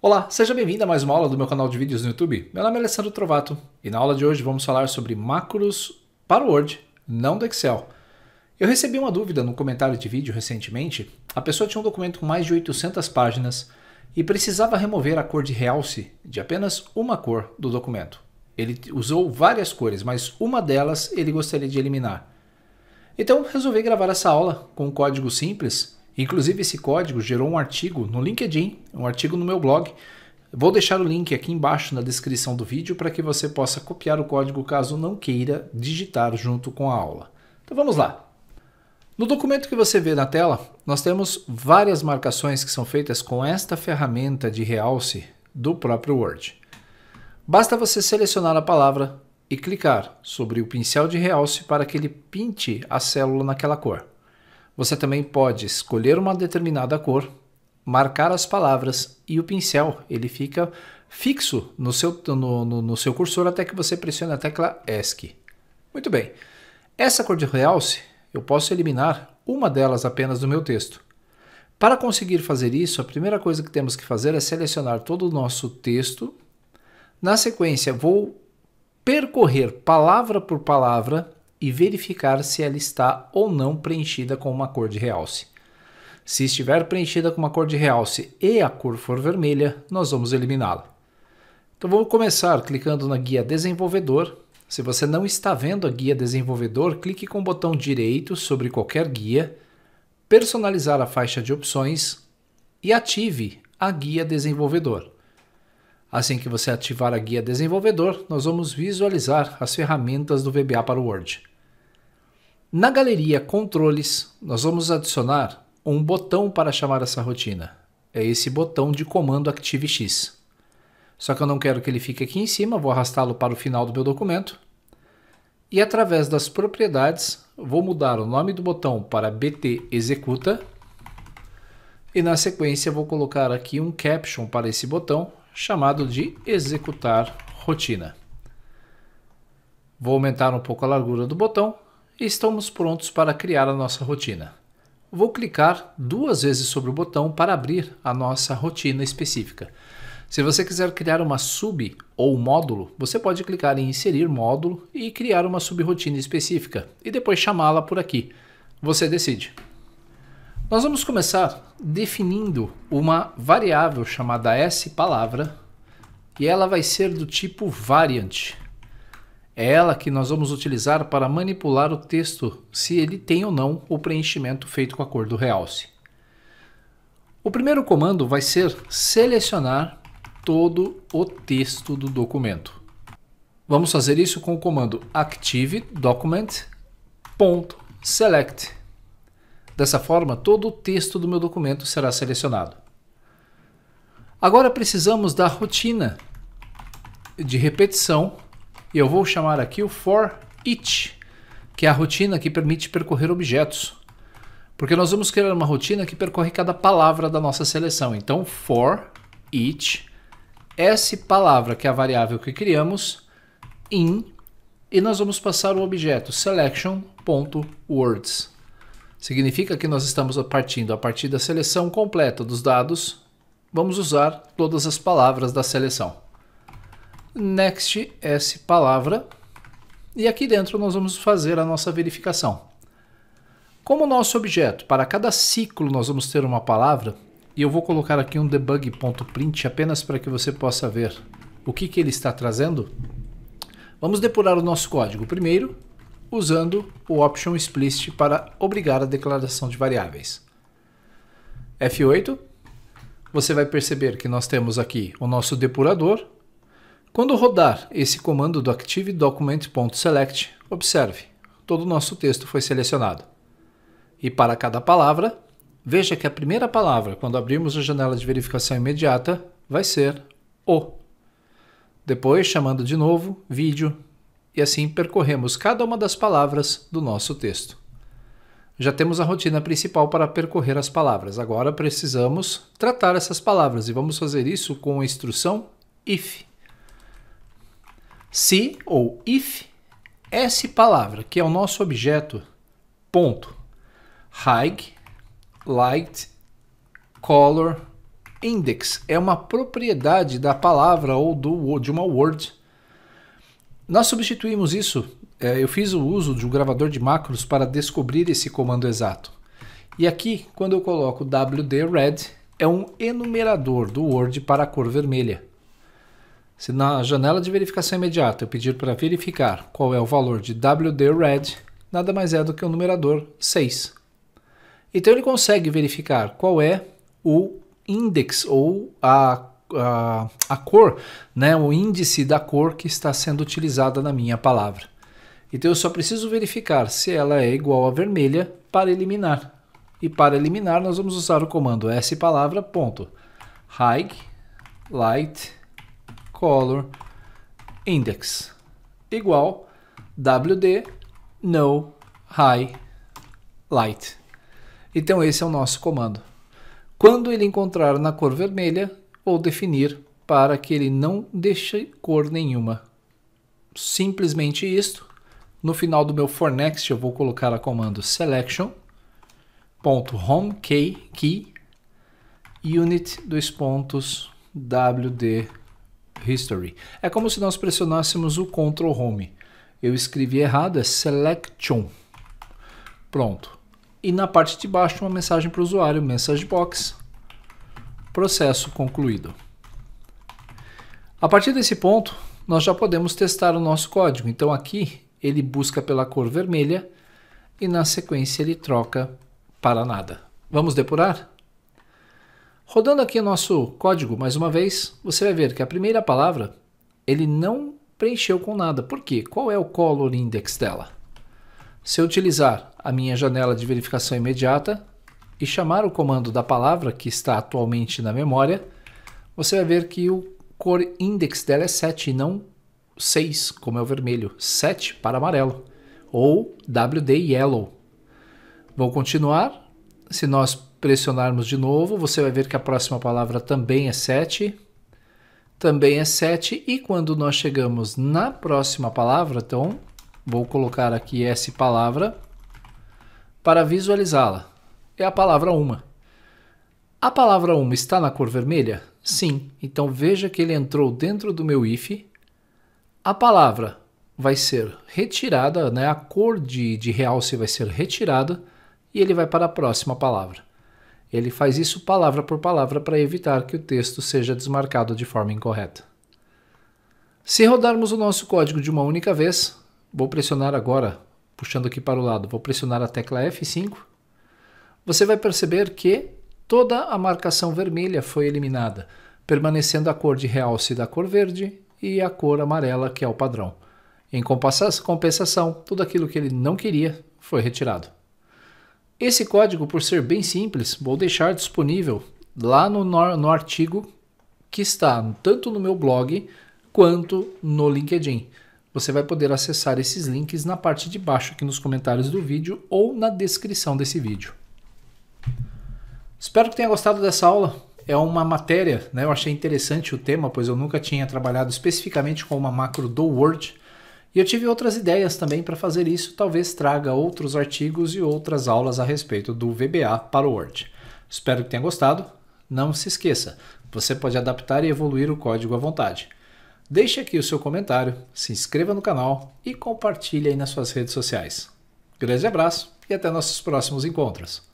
Olá, seja bem-vindo a mais uma aula do meu canal de vídeos no YouTube. Meu nome é Alessandro Trovato e na aula de hoje vamos falar sobre macros para o Word, não do Excel. Eu recebi uma dúvida no comentário de vídeo recentemente. A pessoa tinha um documento com mais de 800 páginas e precisava remover a cor de realce de apenas uma cor do documento. Ele usou várias cores, mas uma delas ele gostaria de eliminar. Então resolvi gravar essa aula com um código simples. Inclusive esse código gerou um artigo no LinkedIn, um artigo no meu blog. Vou deixar o link aqui embaixo na descrição do vídeo para que você possa copiar o código caso não queira digitar junto com a aula. Então vamos lá. No documento que você vê na tela, nós temos várias marcações que são feitas com esta ferramenta de realce do próprio Word. Basta você selecionar a palavra e clicar sobre o pincel de realce para que ele pinte a célula naquela cor. Você também pode escolher uma determinada cor, marcar as palavras e o pincel ele fica fixo no seu, no, no, no seu cursor até que você pressione a tecla ESC. Muito bem, essa cor de realce eu posso eliminar uma delas apenas do meu texto. Para conseguir fazer isso, a primeira coisa que temos que fazer é selecionar todo o nosso texto. Na sequência, vou percorrer palavra por palavra e verificar se ela está ou não preenchida com uma cor de realce. Se estiver preenchida com uma cor de realce e a cor for vermelha, nós vamos eliminá-la. Então vamos começar clicando na guia desenvolvedor. Se você não está vendo a guia desenvolvedor, clique com o botão direito sobre qualquer guia, personalizar a faixa de opções e ative a guia desenvolvedor. Assim que você ativar a guia desenvolvedor, nós vamos visualizar as ferramentas do VBA para o Word. Na galeria Controles, nós vamos adicionar um botão para chamar essa rotina. É esse botão de comando ActiveX. Só que eu não quero que ele fique aqui em cima, vou arrastá-lo para o final do meu documento. E através das propriedades, vou mudar o nome do botão para BT Executa. E na sequência vou colocar aqui um caption para esse botão, chamado de executar rotina. Vou aumentar um pouco a largura do botão e estamos prontos para criar a nossa rotina. Vou clicar duas vezes sobre o botão para abrir a nossa rotina específica. Se você quiser criar uma sub ou módulo, você pode clicar em inserir módulo e criar uma subrotina específica e depois chamá-la por aqui. Você decide. Nós vamos começar definindo uma variável chamada S palavra e ela vai ser do tipo variant. É ela que nós vamos utilizar para manipular o texto se ele tem ou não o preenchimento feito com a cor do realce. O primeiro comando vai ser selecionar todo o texto do documento. Vamos fazer isso com o comando active document.select. Dessa forma, todo o texto do meu documento será selecionado. Agora precisamos da rotina de repetição e eu vou chamar aqui o for each, que é a rotina que permite percorrer objetos. Porque nós vamos criar uma rotina que percorre cada palavra da nossa seleção. Então, for each, s palavra que é a variável que criamos, in, e nós vamos passar o objeto selection.words. Significa que nós estamos partindo a partir da seleção completa dos dados. Vamos usar todas as palavras da seleção. Next S palavra. E aqui dentro nós vamos fazer a nossa verificação. Como nosso objeto, para cada ciclo nós vamos ter uma palavra, e eu vou colocar aqui um debug.print apenas para que você possa ver o que, que ele está trazendo. Vamos depurar o nosso código. Primeiro, usando o option explicit para obrigar a declaração de variáveis. F8, você vai perceber que nós temos aqui o nosso depurador. Quando rodar esse comando do Active observe, todo o nosso texto foi selecionado. E para cada palavra, veja que a primeira palavra, quando abrirmos a janela de verificação imediata, vai ser o. Depois, chamando de novo, vídeo, e assim percorremos cada uma das palavras do nosso texto. Já temos a rotina principal para percorrer as palavras. Agora precisamos tratar essas palavras e vamos fazer isso com a instrução if. Se ou if, essa palavra, que é o nosso objeto, ponto. High, light, color, index é uma propriedade da palavra ou do, de uma word nós substituímos isso. É, eu fiz o uso de um gravador de macros para descobrir esse comando exato. E aqui, quando eu coloco wd-red, é um enumerador do Word para a cor vermelha. Se na janela de verificação imediata eu pedir para verificar qual é o valor de wd-red, nada mais é do que o um numerador 6. Então ele consegue verificar qual é o index ou a a, a cor, né, o índice da cor que está sendo utilizada na minha palavra. Então eu só preciso verificar se ela é igual a vermelha para eliminar. E para eliminar nós vamos usar o comando s palavra ponto high light color index igual wd no high light. Então esse é o nosso comando. Quando ele encontrar na cor vermelha, ou definir para que ele não deixe cor nenhuma. Simplesmente isto. No final do meu for next eu vou colocar a comando selection ponto home key, key unit dois pontos wd history. É como se nós pressionássemos o control home. Eu escrevi errado, é selection. Pronto. E na parte de baixo uma mensagem para o usuário, message box Processo concluído. A partir desse ponto, nós já podemos testar o nosso código. Então aqui ele busca pela cor vermelha e na sequência ele troca para nada. Vamos depurar? Rodando aqui nosso código mais uma vez, você vai ver que a primeira palavra ele não preencheu com nada. Por quê? Qual é o color index dela? Se eu utilizar a minha janela de verificação imediata, e chamar o comando da palavra que está atualmente na memória, você vai ver que o cor index dela é 7 e não 6, como é o vermelho, 7 para amarelo, ou WD yellow. Vou continuar. Se nós pressionarmos de novo, você vai ver que a próxima palavra também é 7, também é 7, e quando nós chegamos na próxima palavra, então vou colocar aqui essa palavra para visualizá-la é a palavra uma. A palavra uma está na cor vermelha? Sim. Então veja que ele entrou dentro do meu if. A palavra vai ser retirada, né? a cor de, de realce vai ser retirada e ele vai para a próxima palavra. Ele faz isso palavra por palavra para evitar que o texto seja desmarcado de forma incorreta. Se rodarmos o nosso código de uma única vez, vou pressionar agora, puxando aqui para o lado, vou pressionar a tecla F5 você vai perceber que toda a marcação vermelha foi eliminada, permanecendo a cor de realce da cor verde e a cor amarela, que é o padrão. Em compensação, tudo aquilo que ele não queria foi retirado. Esse código, por ser bem simples, vou deixar disponível lá no, no artigo que está tanto no meu blog quanto no LinkedIn. Você vai poder acessar esses links na parte de baixo aqui nos comentários do vídeo ou na descrição desse vídeo. Espero que tenha gostado dessa aula. É uma matéria, né? eu achei interessante o tema, pois eu nunca tinha trabalhado especificamente com uma macro do Word. E eu tive outras ideias também para fazer isso, talvez traga outros artigos e outras aulas a respeito do VBA para o Word. Espero que tenha gostado. Não se esqueça, você pode adaptar e evoluir o código à vontade. Deixe aqui o seu comentário, se inscreva no canal e compartilhe aí nas suas redes sociais. Grande abraço e até nossos próximos encontros.